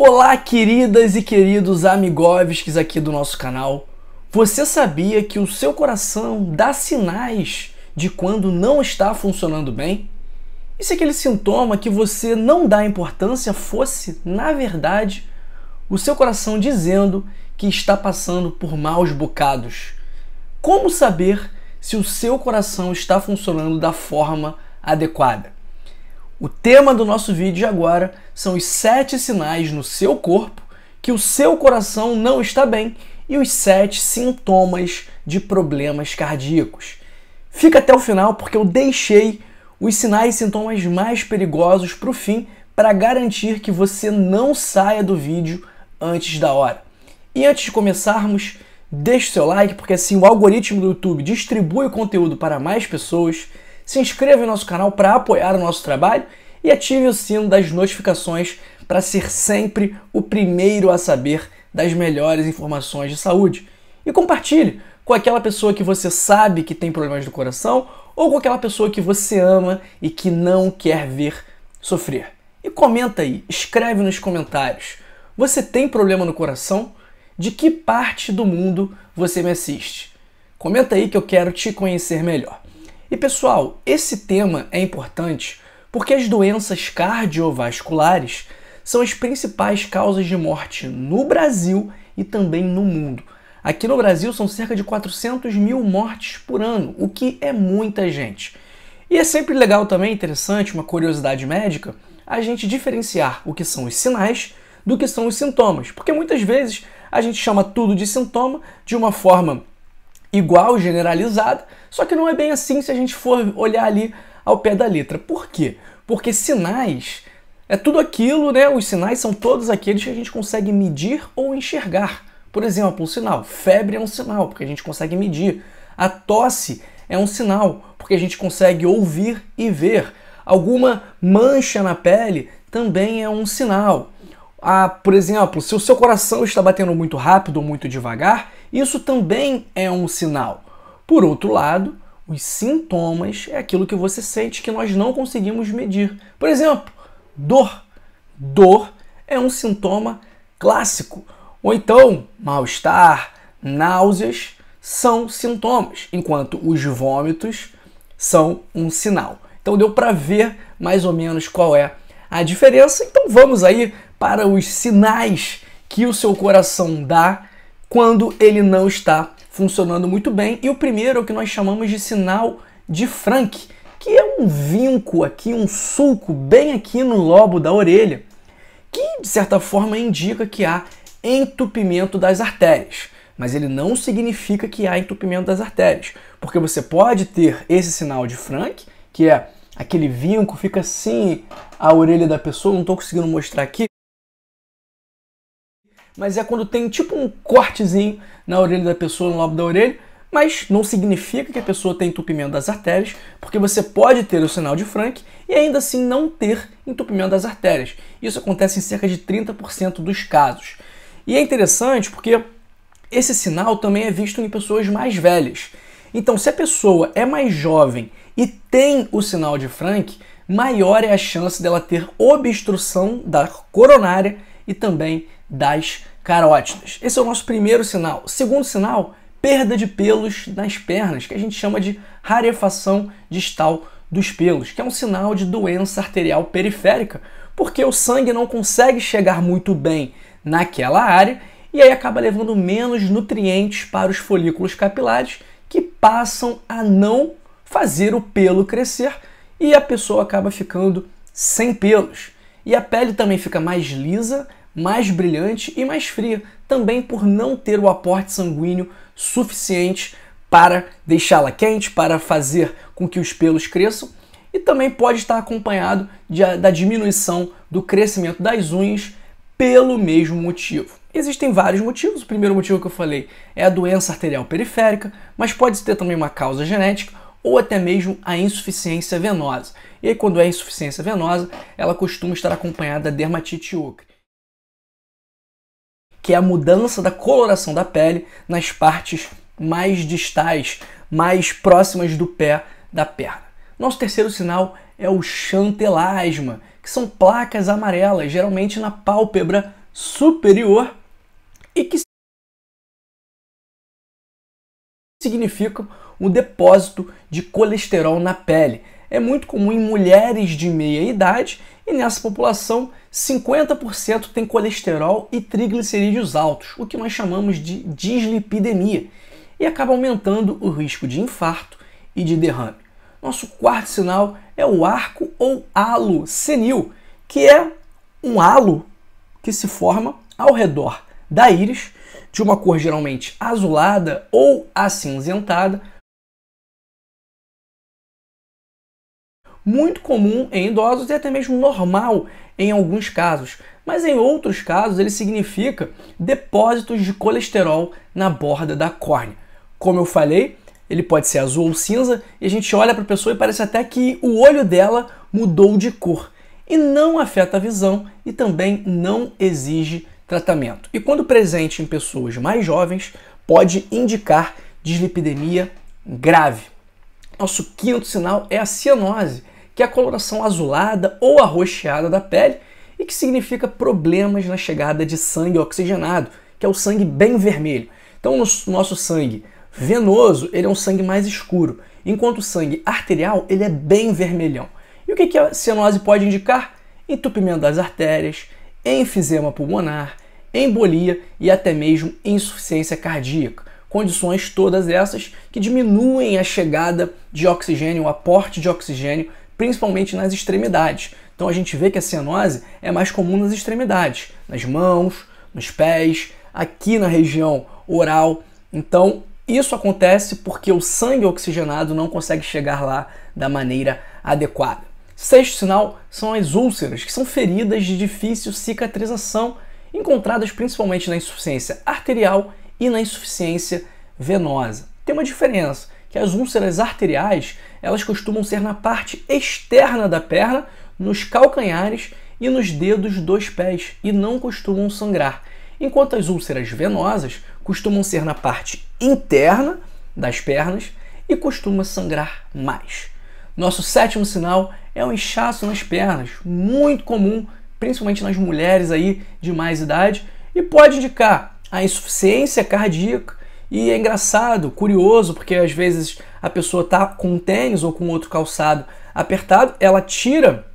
Olá, queridas e queridos amigovskis aqui do nosso canal. Você sabia que o seu coração dá sinais de quando não está funcionando bem? E se aquele sintoma que você não dá importância fosse, na verdade, o seu coração dizendo que está passando por maus bocados? Como saber se o seu coração está funcionando da forma adequada? O tema do nosso vídeo agora são os sete sinais no seu corpo que o seu coração não está bem e os sete sintomas de problemas cardíacos. Fica até o final porque eu deixei os sinais e sintomas mais perigosos para o fim para garantir que você não saia do vídeo antes da hora. E antes de começarmos, deixe seu like porque assim o algoritmo do YouTube distribui o conteúdo para mais pessoas se inscreva em nosso canal para apoiar o nosso trabalho e ative o sino das notificações para ser sempre o primeiro a saber das melhores informações de saúde. E compartilhe com aquela pessoa que você sabe que tem problemas do coração ou com aquela pessoa que você ama e que não quer ver sofrer. E comenta aí, escreve nos comentários. Você tem problema no coração? De que parte do mundo você me assiste? Comenta aí que eu quero te conhecer melhor. E pessoal, esse tema é importante porque as doenças cardiovasculares são as principais causas de morte no Brasil e também no mundo. Aqui no Brasil são cerca de 400 mil mortes por ano, o que é muita gente. E é sempre legal também, interessante, uma curiosidade médica, a gente diferenciar o que são os sinais do que são os sintomas, porque muitas vezes a gente chama tudo de sintoma de uma forma igual, generalizada, só que não é bem assim se a gente for olhar ali ao pé da letra. Por quê? Porque sinais é tudo aquilo, né? Os sinais são todos aqueles que a gente consegue medir ou enxergar. Por exemplo, um sinal. Febre é um sinal, porque a gente consegue medir. A tosse é um sinal, porque a gente consegue ouvir e ver. Alguma mancha na pele também é um sinal. Ah, por exemplo, se o seu coração está batendo muito rápido ou muito devagar, isso também é um sinal. Por outro lado, os sintomas é aquilo que você sente que nós não conseguimos medir. Por exemplo, dor. Dor é um sintoma clássico. Ou então, mal-estar, náuseas são sintomas, enquanto os vômitos são um sinal. Então deu para ver mais ou menos qual é a diferença. Então vamos aí para os sinais que o seu coração dá quando ele não está funcionando muito bem. E o primeiro é o que nós chamamos de sinal de Frank, que é um vinco aqui, um sulco bem aqui no lobo da orelha, que de certa forma indica que há entupimento das artérias. Mas ele não significa que há entupimento das artérias, porque você pode ter esse sinal de Frank, que é aquele vinco, fica assim a orelha da pessoa, não estou conseguindo mostrar aqui, mas é quando tem tipo um cortezinho na orelha da pessoa, no lobo da orelha, mas não significa que a pessoa tem entupimento das artérias, porque você pode ter o sinal de Frank e ainda assim não ter entupimento das artérias. Isso acontece em cerca de 30% dos casos. E é interessante porque esse sinal também é visto em pessoas mais velhas. Então, se a pessoa é mais jovem e tem o sinal de Frank, maior é a chance dela ter obstrução da coronária e também das carótidas. Esse é o nosso primeiro sinal. Segundo sinal, perda de pelos nas pernas, que a gente chama de rarefação distal dos pelos, que é um sinal de doença arterial periférica, porque o sangue não consegue chegar muito bem naquela área e aí acaba levando menos nutrientes para os folículos capilares que passam a não fazer o pelo crescer e a pessoa acaba ficando sem pelos. E a pele também fica mais lisa mais brilhante e mais fria, também por não ter o aporte sanguíneo suficiente para deixá-la quente, para fazer com que os pelos cresçam, e também pode estar acompanhado de, da diminuição do crescimento das unhas pelo mesmo motivo. Existem vários motivos. O primeiro motivo que eu falei é a doença arterial periférica, mas pode ter também uma causa genética ou até mesmo a insuficiência venosa. E aí, quando é insuficiência venosa, ela costuma estar acompanhada da dermatite ocre que é a mudança da coloração da pele nas partes mais distais, mais próximas do pé da perna. Nosso terceiro sinal é o chantelasma, que são placas amarelas, geralmente na pálpebra superior e que significam o depósito de colesterol na pele. É muito comum em mulheres de meia idade e nessa população 50% tem colesterol e triglicerídeos altos, o que nós chamamos de dislipidemia, e acaba aumentando o risco de infarto e de derrame. Nosso quarto sinal é o arco ou halo senil, que é um halo que se forma ao redor da íris, de uma cor geralmente azulada ou acinzentada, muito comum em idosos e até mesmo normal em alguns casos, mas em outros casos ele significa depósitos de colesterol na borda da córnea. Como eu falei, ele pode ser azul ou cinza e a gente olha para a pessoa e parece até que o olho dela mudou de cor. E não afeta a visão e também não exige tratamento. E quando presente em pessoas mais jovens, pode indicar dislipidemia grave. Nosso quinto sinal é a cianose que é a coloração azulada ou arroxeada da pele e que significa problemas na chegada de sangue oxigenado, que é o sangue bem vermelho. Então, o nosso sangue venoso ele é um sangue mais escuro, enquanto o sangue arterial ele é bem vermelhão. E o que, que a cianose pode indicar? Entupimento das artérias, enfisema pulmonar, embolia e até mesmo insuficiência cardíaca. Condições todas essas que diminuem a chegada de oxigênio, o aporte de oxigênio principalmente nas extremidades. Então a gente vê que a cianose é mais comum nas extremidades, nas mãos, nos pés, aqui na região oral. Então isso acontece porque o sangue oxigenado não consegue chegar lá da maneira adequada. Sexto sinal são as úlceras, que são feridas de difícil cicatrização, encontradas principalmente na insuficiência arterial e na insuficiência venosa. Tem uma diferença que as úlceras arteriais elas costumam ser na parte externa da perna, nos calcanhares e nos dedos dos pés e não costumam sangrar, enquanto as úlceras venosas costumam ser na parte interna das pernas e costuma sangrar mais. Nosso sétimo sinal é o inchaço nas pernas, muito comum, principalmente nas mulheres aí de mais idade, e pode indicar a insuficiência cardíaca, e é engraçado, curioso, porque às vezes a pessoa tá com um tênis ou com outro calçado apertado, ela tira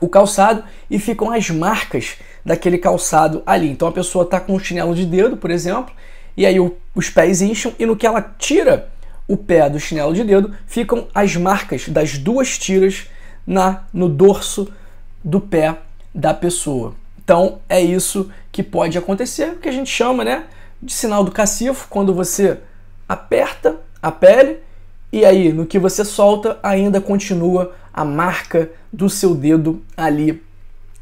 o calçado e ficam as marcas daquele calçado ali. Então a pessoa tá com um chinelo de dedo, por exemplo, e aí o, os pés incham e no que ela tira o pé do chinelo de dedo, ficam as marcas das duas tiras na no dorso do pé da pessoa. Então é isso que pode acontecer, que a gente chama, né? de sinal do cacifo, quando você aperta a pele e aí no que você solta ainda continua a marca do seu dedo ali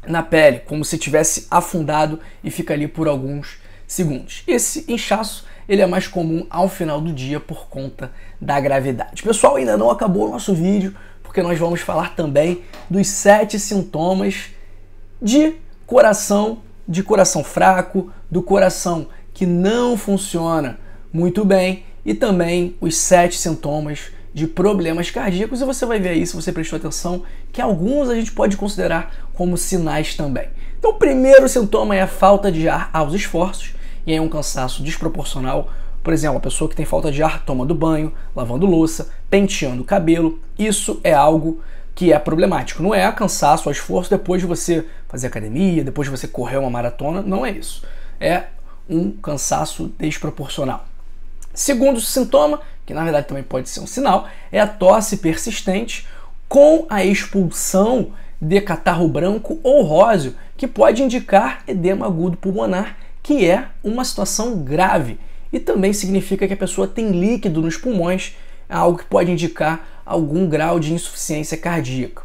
na pele, como se tivesse afundado e fica ali por alguns segundos. Esse inchaço ele é mais comum ao final do dia por conta da gravidade. Pessoal, ainda não acabou o nosso vídeo, porque nós vamos falar também dos sete sintomas de coração, de coração fraco, do coração que não funciona muito bem e também os sete sintomas de problemas cardíacos e você vai ver aí se você prestou atenção que alguns a gente pode considerar como sinais também. Então, o primeiro sintoma é a falta de ar aos esforços e aí é um cansaço desproporcional. Por exemplo, a pessoa que tem falta de ar tomando banho, lavando louça, penteando o cabelo, isso é algo que é problemático. Não é cansaço, é o esforço depois de você fazer academia, depois de você correr uma maratona, não é isso. É um cansaço desproporcional. Segundo sintoma, que na verdade também pode ser um sinal, é a tosse persistente com a expulsão de catarro branco ou róseo, que pode indicar edema agudo pulmonar, que é uma situação grave e também significa que a pessoa tem líquido nos pulmões, é algo que pode indicar algum grau de insuficiência cardíaca.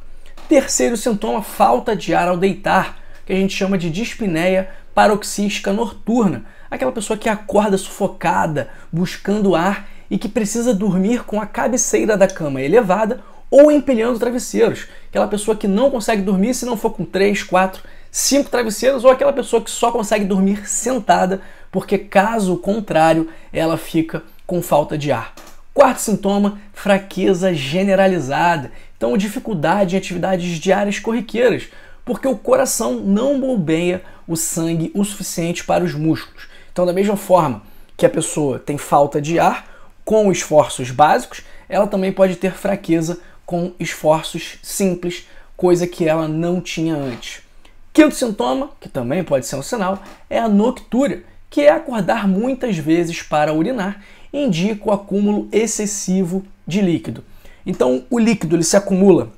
Terceiro sintoma, falta de ar ao deitar, que a gente chama de dispneia paroxística noturna, aquela pessoa que acorda sufocada, buscando ar e que precisa dormir com a cabeceira da cama elevada ou empilhando travesseiros. Aquela pessoa que não consegue dormir se não for com 3, 4, 5 travesseiros ou aquela pessoa que só consegue dormir sentada, porque caso contrário, ela fica com falta de ar. Quarto sintoma, fraqueza generalizada. Então, dificuldade em atividades diárias corriqueiras, porque o coração não bombeia o sangue o suficiente para os músculos. Então, da mesma forma que a pessoa tem falta de ar com esforços básicos, ela também pode ter fraqueza com esforços simples, coisa que ela não tinha antes. Quinto sintoma, que também pode ser um sinal, é a noctúria, que é acordar muitas vezes para urinar, indica o acúmulo excessivo de líquido. Então, o líquido ele se acumula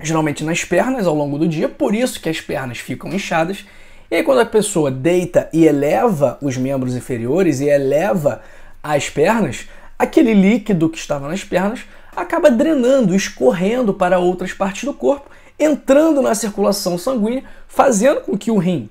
geralmente nas pernas ao longo do dia, por isso que as pernas ficam inchadas. E aí, quando a pessoa deita e eleva os membros inferiores e eleva as pernas, aquele líquido que estava nas pernas acaba drenando, escorrendo para outras partes do corpo, entrando na circulação sanguínea, fazendo com que o rim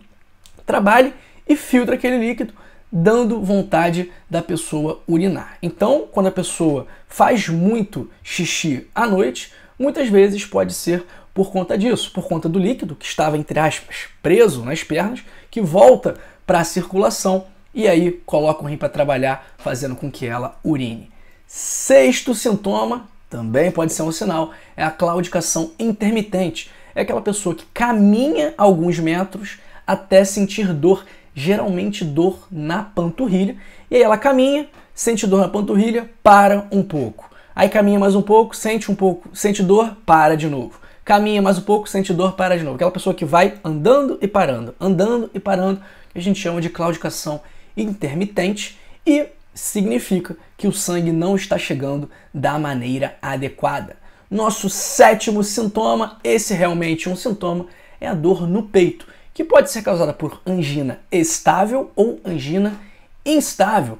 trabalhe e filtre aquele líquido, dando vontade da pessoa urinar. Então, quando a pessoa faz muito xixi à noite, muitas vezes pode ser por conta disso, por conta do líquido que estava, entre aspas, preso nas pernas, que volta para a circulação e aí coloca o rim para trabalhar, fazendo com que ela urine. Sexto sintoma, também pode ser um sinal, é a claudicação intermitente. É aquela pessoa que caminha alguns metros até sentir dor, geralmente dor na panturrilha, e aí ela caminha, sente dor na panturrilha, para um pouco. Aí caminha mais um pouco, sente um pouco, sente dor, para de novo. Caminha mais um pouco, sente dor, para de novo. Aquela pessoa que vai andando e parando, andando e parando, que a gente chama de claudicação intermitente e significa que o sangue não está chegando da maneira adequada. Nosso sétimo sintoma, esse realmente é um sintoma, é a dor no peito, que pode ser causada por angina estável ou angina instável.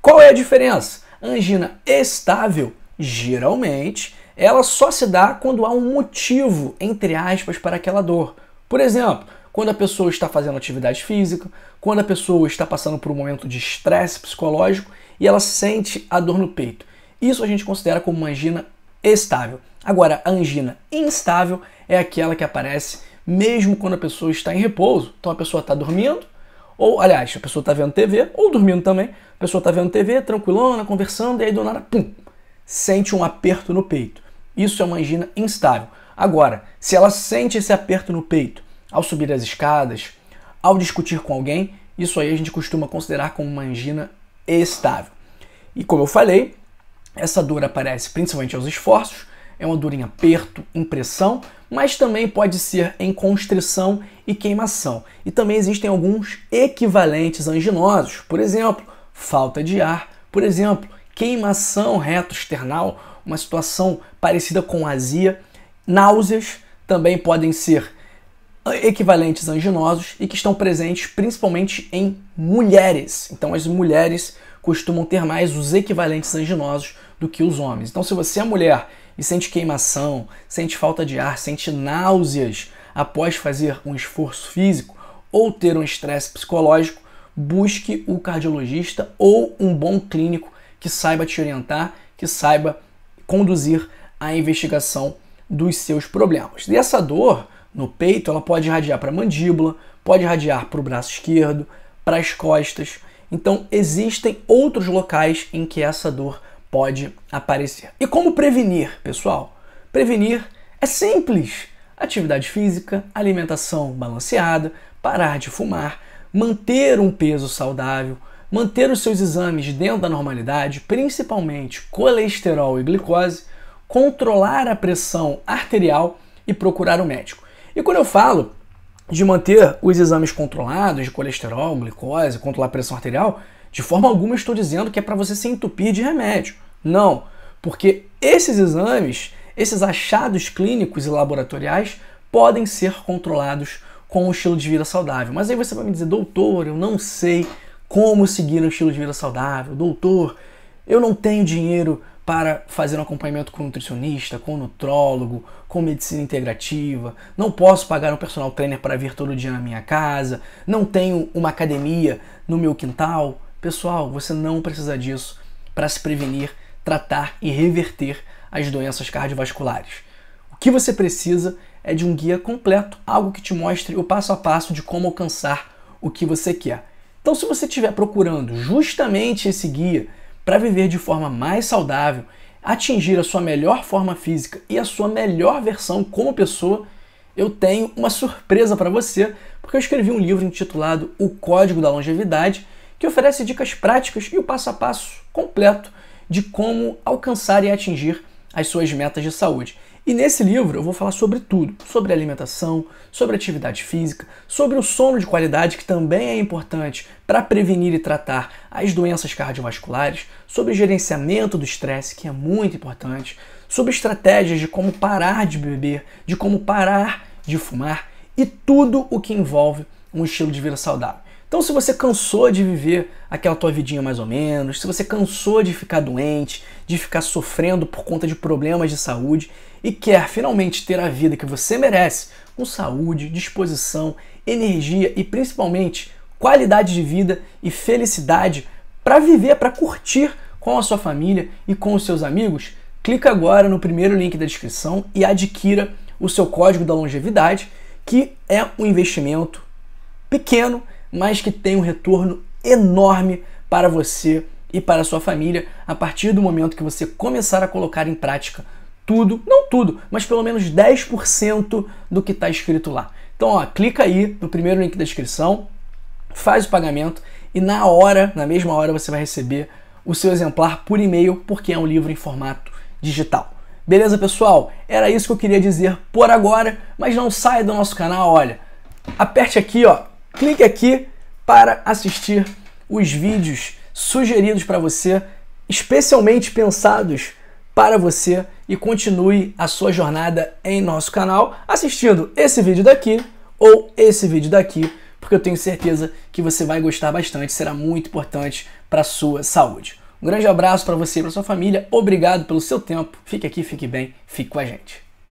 Qual é a diferença? Angina estável geralmente, ela só se dá quando há um motivo, entre aspas, para aquela dor. Por exemplo, quando a pessoa está fazendo atividade física, quando a pessoa está passando por um momento de estresse psicológico e ela sente a dor no peito. Isso a gente considera como uma angina estável. Agora, a angina instável é aquela que aparece mesmo quando a pessoa está em repouso. Então a pessoa está dormindo, ou aliás, a pessoa está vendo TV, ou dormindo também, a pessoa está vendo TV, tranquilona, conversando, e aí do nada, pum, sente um aperto no peito. Isso é uma angina instável. Agora, se ela sente esse aperto no peito ao subir as escadas, ao discutir com alguém, isso aí a gente costuma considerar como uma angina estável. E como eu falei, essa dor aparece principalmente aos esforços, é uma dor em aperto, em pressão, mas também pode ser em constrição e queimação. E também existem alguns equivalentes anginosos, por exemplo, falta de ar, por exemplo, queimação retroesternal, uma situação parecida com azia. Náuseas também podem ser equivalentes anginosos e que estão presentes principalmente em mulheres. Então as mulheres costumam ter mais os equivalentes anginosos do que os homens. Então se você é mulher e sente queimação, sente falta de ar, sente náuseas após fazer um esforço físico ou ter um estresse psicológico, busque o cardiologista ou um bom clínico que saiba te orientar, que saiba conduzir a investigação dos seus problemas. E essa dor no peito, ela pode irradiar para a mandíbula, pode irradiar para o braço esquerdo, para as costas. Então, existem outros locais em que essa dor pode aparecer. E como prevenir, pessoal? Prevenir é simples. Atividade física, alimentação balanceada, parar de fumar, manter um peso saudável, Manter os seus exames dentro da normalidade, principalmente colesterol e glicose, controlar a pressão arterial e procurar o um médico. E quando eu falo de manter os exames controlados de colesterol, glicose, controlar a pressão arterial, de forma alguma estou dizendo que é para você se entupir de remédio. Não, porque esses exames, esses achados clínicos e laboratoriais podem ser controlados com um estilo de vida saudável. Mas aí você vai me dizer, doutor, eu não sei como seguir um estilo de vida saudável. Doutor, eu não tenho dinheiro para fazer um acompanhamento com um nutricionista, com um nutrólogo, com medicina integrativa, não posso pagar um personal trainer para vir todo dia na minha casa, não tenho uma academia no meu quintal. Pessoal, você não precisa disso para se prevenir, tratar e reverter as doenças cardiovasculares. O que você precisa é de um guia completo, algo que te mostre o passo a passo de como alcançar o que você quer. Então, se você estiver procurando justamente esse guia para viver de forma mais saudável, atingir a sua melhor forma física e a sua melhor versão como pessoa, eu tenho uma surpresa para você, porque eu escrevi um livro intitulado O Código da Longevidade, que oferece dicas práticas e o passo a passo completo de como alcançar e atingir as suas metas de saúde. E nesse livro eu vou falar sobre tudo, sobre alimentação, sobre atividade física, sobre o sono de qualidade que também é importante para prevenir e tratar as doenças cardiovasculares, sobre gerenciamento do estresse, que é muito importante, sobre estratégias de como parar de beber, de como parar de fumar e tudo o que envolve um estilo de vida saudável. Então, se você cansou de viver aquela tua vidinha mais ou menos, se você cansou de ficar doente, de ficar sofrendo por conta de problemas de saúde e quer finalmente ter a vida que você merece, com saúde, disposição, energia e principalmente qualidade de vida e felicidade para viver, para curtir com a sua família e com os seus amigos, clica agora no primeiro link da descrição e adquira o seu código da longevidade, que é um investimento pequeno mas que tem um retorno enorme para você e para a sua família a partir do momento que você começar a colocar em prática tudo, não tudo, mas pelo menos 10% do que está escrito lá. Então, ó, clica aí no primeiro link da descrição, faz o pagamento e na hora, na mesma hora, você vai receber o seu exemplar por e-mail, porque é um livro em formato digital. Beleza, pessoal? Era isso que eu queria dizer por agora, mas não saia do nosso canal, olha. Aperte aqui, ó, Clique aqui para assistir os vídeos sugeridos para você, especialmente pensados para você e continue a sua jornada em nosso canal assistindo esse vídeo daqui ou esse vídeo daqui, porque eu tenho certeza que você vai gostar bastante, será muito importante para a sua saúde. Um grande abraço para você e para sua família. Obrigado pelo seu tempo. Fique aqui, fique bem, fique com a gente.